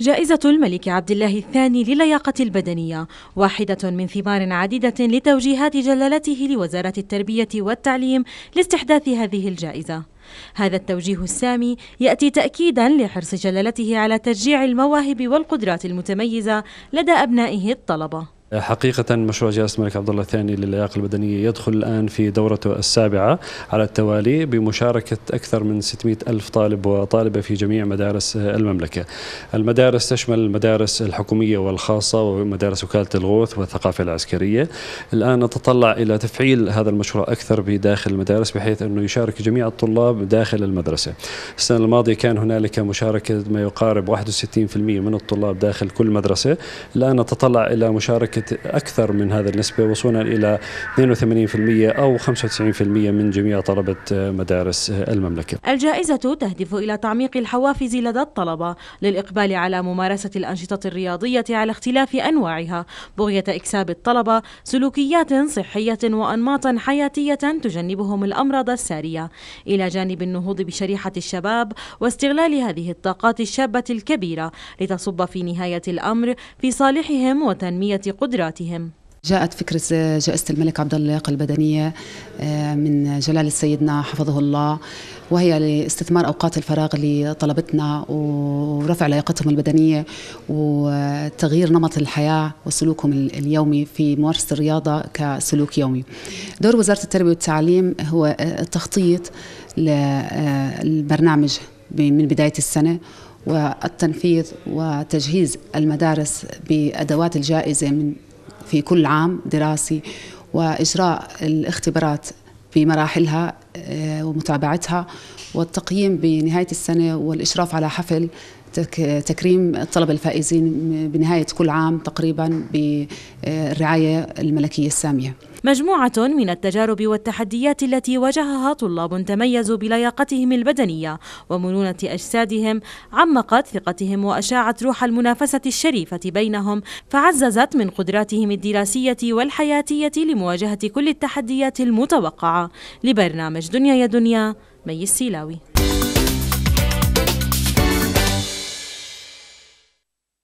جائزة الملك عبد الله الثاني للياقة البدنية واحدة من ثمار عديدة لتوجيهات جلالته لوزارة التربية والتعليم لاستحداث هذه الجائزة. هذا التوجيه السامي يأتي تأكيدا لحرص جلالته على تشجيع المواهب والقدرات المتميزة لدى أبنائه الطلبة. حقيقة مشروع جلالة الملك عبد الله الثاني للياقة البدنية يدخل الآن في دورته السابعة على التوالي بمشاركة أكثر من 600 ألف طالب وطالبة في جميع مدارس المملكة المدارس تشمل المدارس الحكومية والخاصة ومدارس وكالة الغوث والثقافة العسكرية الآن نتطلع إلى تفعيل هذا المشروع أكثر بداخل المدارس بحيث أنه يشارك جميع الطلاب داخل المدرسة السنة الماضية كان هنالك مشاركة ما يقارب 61% من الطلاب داخل كل مدرسة الآن نتطلع إلى مشاركة زائد أكثر من هذا النسبة وصولا إلى 82% أو 95% من جميع طلبة مدارس المملكة الجائزة تهدف إلى تعميق الحوافز لدى الطلبة للإقبال على ممارسة الأنشطة الرياضية على اختلاف أنواعها بغية إكساب الطلبة سلوكيات صحية وأنماطا حياتية تجنبهم الأمراض السارية إلى جانب النهوض بشريحة الشباب واستغلال هذه الطاقات الشابة الكبيرة لتصب في نهاية الأمر في صالحهم وتنمية قدرهم قدراتهم جاءت فكرة جائزة الملك عبد اللياقة البدنية آه، من جلالة سيدنا حفظه الله وهي لاستثمار أوقات الفراغ لطلبتنا ورفع لياقتهم البدنية وتغيير نمط الحياة وسلوكهم اليومي في ممارسة الرياضة كسلوك يومي دور وزارة التربية والتعليم هو آه، التخطيط للبرنامج آه، من بداية السنة والتنفيذ وتجهيز المدارس بأدوات الجائزة من في كل عام دراسي وإجراء الاختبارات في مراحلها آه، ومتابعتها والتقييم بنهاية السنة والإشراف على حفل تكريم الطلبة الفائزين بنهاية كل عام تقريبا بالرعاية الملكية السامية مجموعة من التجارب والتحديات التي واجهها طلاب تميزوا بلياقتهم البدنية ومرونة أجسادهم عمقت ثقتهم وأشاعت روح المنافسة الشريفة بينهم فعززت من قدراتهم الدراسية والحياتية لمواجهة كل التحديات المتوقعة لبرنامج دنيا يا دنيا مي السيلاوي